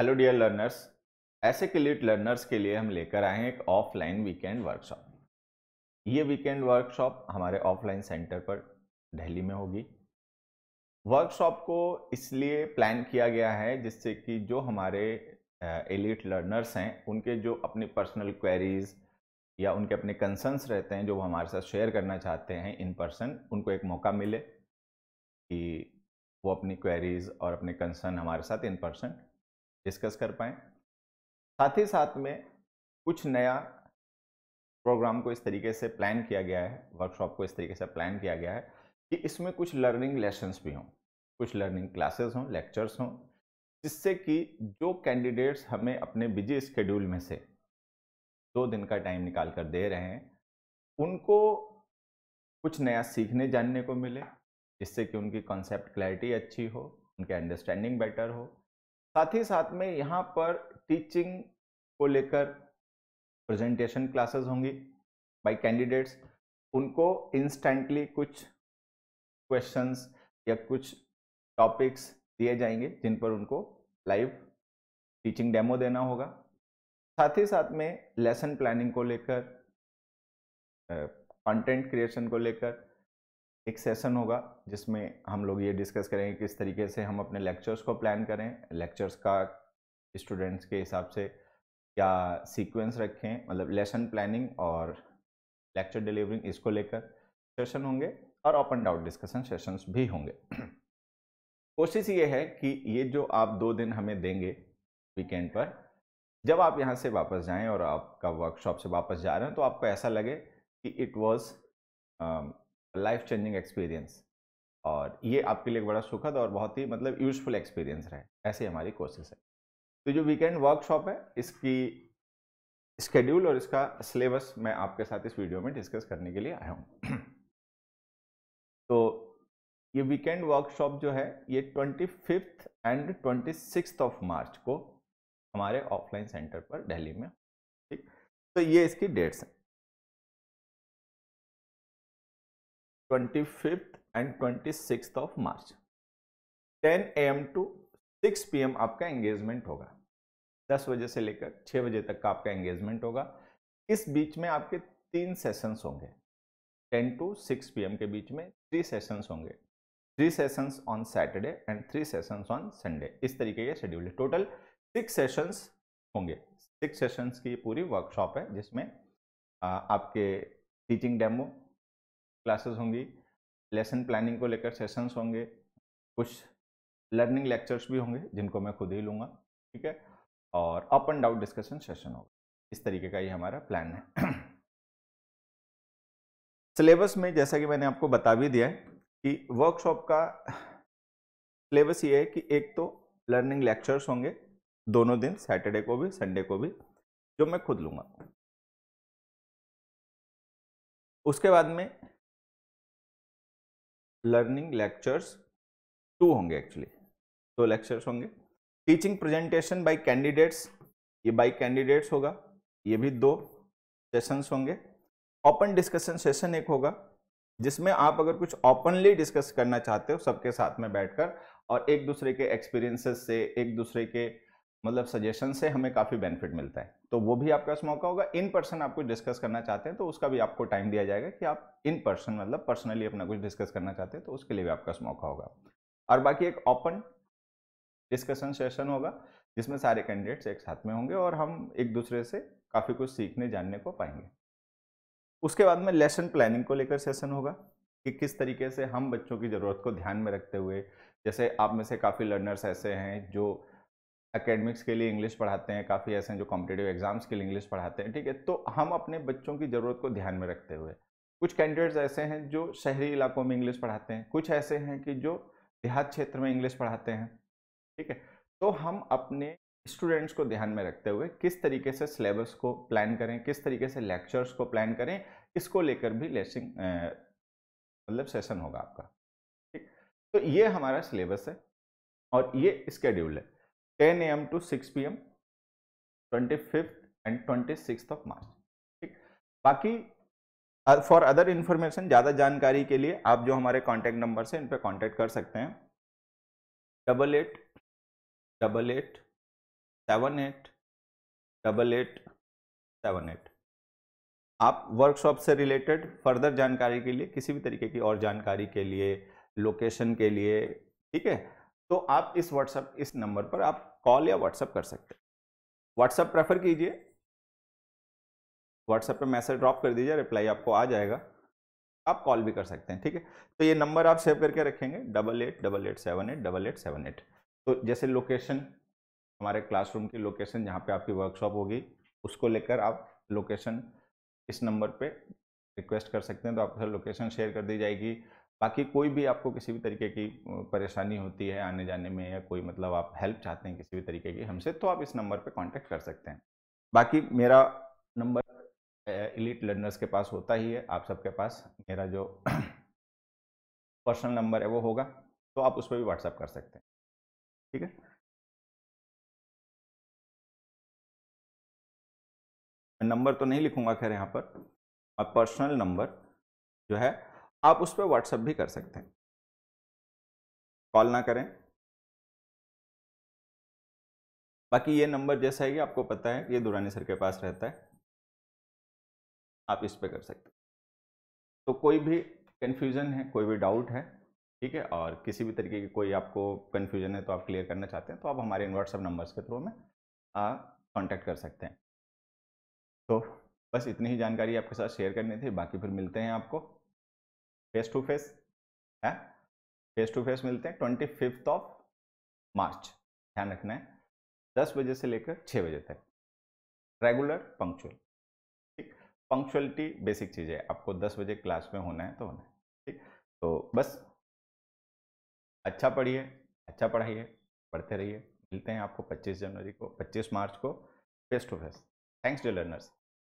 hello dear learners ऐसे क्लिट learners के लिए हम लेकर आए हैं एक ऑफलाइन वीकेंड वर्कशॉप ये वीकेंड वर्कशॉप हमारे ऑफलाइन सेंटर पर दिल्ली में होगी वर्कशॉप को इसलिए प्लान किया गया है जिससे कि जो हमारे एलिट लर्नर्स हैं उनके जो अपनी पर्सनल क्वेरीज या उनके अपने कंसर्न्स रहते हैं जो वो हमारे साथ शेयर करना चाहते हैं इन पर्सन उनको एक मौका मिले कि वो अपनी क्वेरीज और अपने कंसर्न हमारे साथ इन पर्सन डिस्कस कर पाएँ साथ ही साथ में कुछ नया प्रोग्राम को इस तरीके से प्लान किया गया है वर्कशॉप को इस तरीके से प्लान किया गया है कि इसमें कुछ लर्निंग लेसन्स भी हों कुछ लर्निंग क्लासेस हों लेक्चर्स हों जिससे कि जो कैंडिडेट्स हमें अपने बिजी स्केड्यूल में से दो दिन का टाइम निकाल कर दे रहे हैं उनको कुछ नया सीखने जानने को मिले जिससे कि उनकी कॉन्सेप्ट क्लैरिटी अच्छी हो उनकी अंडरस्टैंडिंग बेटर हो साथ ही साथ में यहाँ पर टीचिंग को लेकर प्रेजेंटेशन क्लासेस होंगी बाय कैंडिडेट्स उनको इंस्टेंटली कुछ क्वेश्चंस या कुछ टॉपिक्स दिए जाएंगे जिन पर उनको लाइव टीचिंग डेमो देना होगा साथ ही साथ में लेसन प्लानिंग को लेकर कंटेंट क्रिएशन को लेकर एक सेशन होगा जिसमें हम लोग ये डिस्कस करेंगे किस तरीके से हम अपने लेक्चर्स को प्लान करें लेक्चर्स का स्टूडेंट्स के हिसाब से क्या सीक्वेंस रखें मतलब लेसन प्लानिंग और लेक्चर डिलीवरिंग इसको लेकर सेशन होंगे और ओपन डाउट डिस्कशन सेशंस भी होंगे कोशिश ये है कि ये जो आप दो दिन हमें देंगे वीकेंड पर जब आप यहाँ से वापस जाएँ और आपका वर्कशॉप से वापस जा रहे हैं तो आपको ऐसा लगे कि it was life changing experience और ये आपके लिए बड़ा सुखद और बहुत ही मतलब यूजफुल एक्सपीरियंस रहे ऐसी हमारी कोशिश है तो जो वीकेंड वर्कशॉप है इसकी स्केड्यूल और इसका सिलेबस मैं आपके साथ इस वीडियो में डिस्कस करने के लिए आया हूँ तो ये वीकेंड वर्कशॉप जो है ये twenty fifth and twenty six of March को हमारे ऑफलाइन सेंटर पर दिल्ली में ठीक तो ये इसकी डेट्स हैं twenty fifth and twenty six of March ten A M to six P M आपका एंगेजमेंट होगा दस बजे से लेकर छः बजे तक का आपका एंगेजमेंट होगा इस बीच में आपके तीन सेशंस होंगे ten to six P M के बीच में थ्री सेशंस होंगे three sessions on Saturday and three sessions on Sunday इस तरीके के शेड्यूल है टोटल सिक्स सेशंस होंगे सिक्स सेशंस की पूरी वर्कशॉप है जिसमें आपके टीचिंग डेमो क्लासेस होंगी लेसन प्लानिंग को लेकर सेशंस होंगे कुछ लर्निंग लेक्चर्स भी होंगे जिनको मैं खुद ही लूँगा ठीक है और up and down discussion session होगा इस तरीके का ये हमारा प्लान है सिलेबस में जैसा कि मैंने आपको बता भी दिया है कि वर्कशॉप का सिलेबस ये है कि एक तो लर्निंग लेक्चर्स होंगे दोनों दिन सैटरडे को भी संडे को भी जो मैं खुद लूँगा उसके बाद में लर्निंग लेक्चर्स टू होंगे एक्चुअली दो लेक्चर्स होंगे टीचिंग प्रेजेंटेशन बाय कैंडिडेट्स ये बाय कैंडिडेट्स होगा ये भी दो सेशंस होंगे ओपन डिस्कशन सेशन एक होगा जिसमें आप अगर कुछ ओपनली डिस्कस करना चाहते हो सबके साथ में बैठकर और एक दूसरे के एक्सपीरियंसेस से एक दूसरे के मतलब सजेशन से हमें काफ़ी बेनिफिट मिलता है तो वो भी आपका मौका होगा इन पर्सन आप कुछ डिस्कस करना चाहते हैं तो उसका भी आपको टाइम दिया जाएगा कि आप इन पर्सन मतलब पर्सनली अपना कुछ डिस्कस करना चाहते हैं तो उसके लिए भी आपका मौका होगा और बाकी एक ओपन डिस्कशन सेशन होगा जिसमें सारे कैंडिडेट्स एक साथ में होंगे और हम एक दूसरे से काफ़ी कुछ सीखने जानने को पाएंगे उसके बाद में लेसन प्लानिंग को लेकर सेशन होगा कि किस तरीके से हम बच्चों की ज़रूरत को ध्यान में रखते हुए जैसे आप में से काफ़ी लर्नर्स ऐसे हैं जो एकेडमिक्स के लिए इंग्लिश पढ़ाते हैं काफ़ी ऐसे हैं जो कॉम्पिटेटिव एग्जाम्स के लिए इंग्लिश पढ़ाते हैं ठीक है तो हम अपने बच्चों की ज़रूरत को ध्यान में रखते हुए कुछ कैंडिडेट्स ऐसे हैं जो शहरी इलाकों में इंग्लिश पढ़ाते हैं कुछ ऐसे हैं कि जो देहात क्षेत्र में इंग्लिश पढ़ाते हैं ठीक है तो हम अपने स्टूडेंट्स को ध्यान में रखते हुए किस तरीके से सिलेबस को प्लान करें किस तरीके से लेक्चर्स को प्लान करें इसको लेकर भी लेसिंग मतलब सेशन होगा आपका ठीक तो ये हमारा सिलेबस है और ये स्केड्यूल है ten A M to six P M twenty fifth and twenty six of March ठीक बाकी फॉर अदर इन्फॉर्मेशन ज़्यादा जानकारी के लिए आप जो हमारे कॉन्टैक्ट नंबर से इन पर कॉन्टैक्ट कर सकते हैं double eight double eight seven eight double eight seven eight आप वर्कशॉप से रिलेटेड फर्दर जानकारी के लिए किसी भी तरीके की और जानकारी के लिए लोकेशन के लिए ठीक है तो आप इस व्हाट्सएप इस नंबर पर आप कॉल या व्हाट्सएप कर सकते हैं व्हाट्सएप प्रेफर कीजिए व्हाट्सएप पे मैसेज ड्रॉप कर दीजिए रिप्लाई आपको आ जाएगा आप कॉल भी कर सकते हैं ठीक है तो ये नंबर आप सेव करके रखेंगे double eight double eight seven eight double eight seven eight तो जैसे लोकेशन हमारे क्लासरूम की लोकेशन जहाँ पे आपकी वर्कशॉप होगी उसको लेकर आप लोकेशन इस नंबर पे रिक्वेस्ट कर सकते हैं तो आपसे लोकेशन शेयर कर दी जाएगी बाकी कोई भी आपको किसी भी तरीके की परेशानी होती है आने जाने में या कोई मतलब आप हेल्प चाहते हैं किसी भी तरीके की हमसे तो आप इस नंबर पर कॉन्टैक्ट कर सकते हैं बाकी मेरा नंबर एलिट लर्नर्स के पास होता ही है आप सबके पास मेरा जो पर्सनल नंबर है वो होगा तो आप उस पर भी व्हाट्सअप कर सकते हैं ठीक है नंबर तो नहीं लिखूंगा खैर यहाँ पर और पर्सनल नंबर जो है आप उस पर व्हाट्सअप भी कर सकते हैं कॉल ना करें बाकी ये नंबर जैसा है कि आपको पता है ये दुरानी सर के पास रहता है आप इस पर कर सकते हैं तो कोई भी कन्फ्यूज़न है कोई भी डाउट है ठीक है और किसी भी तरीके की कोई आपको कन्फ्यूज़न है तो आप क्लियर करना चाहते हैं तो आप हमारे इन व्हाट्सएप नंबर्स के थ्रू में कॉन्टैक्ट कर सकते हैं तो बस इतनी ही जानकारी आपके साथ शेयर करनी थी बाकी फिर मिलते हैं आपको फेस टू फेस है फेस टू फेस मिलते हैं ट्वेंटी फिफ्थ ऑफ मार्च ध्यान रखना है दस बजे से लेकर छः बजे तक रेगुलर पंक्चुअल ठीक पंक्चुअलिटी बेसिक चीज़ है आपको दस बजे क्लास में होना है तो होना है ठीक तो बस अच्छा पढ़िए अच्छा पढ़ाइए पढ़ते रहिए मिलते हैं आपको 25 जनवरी को 25 मार्च को face to face thanks day learners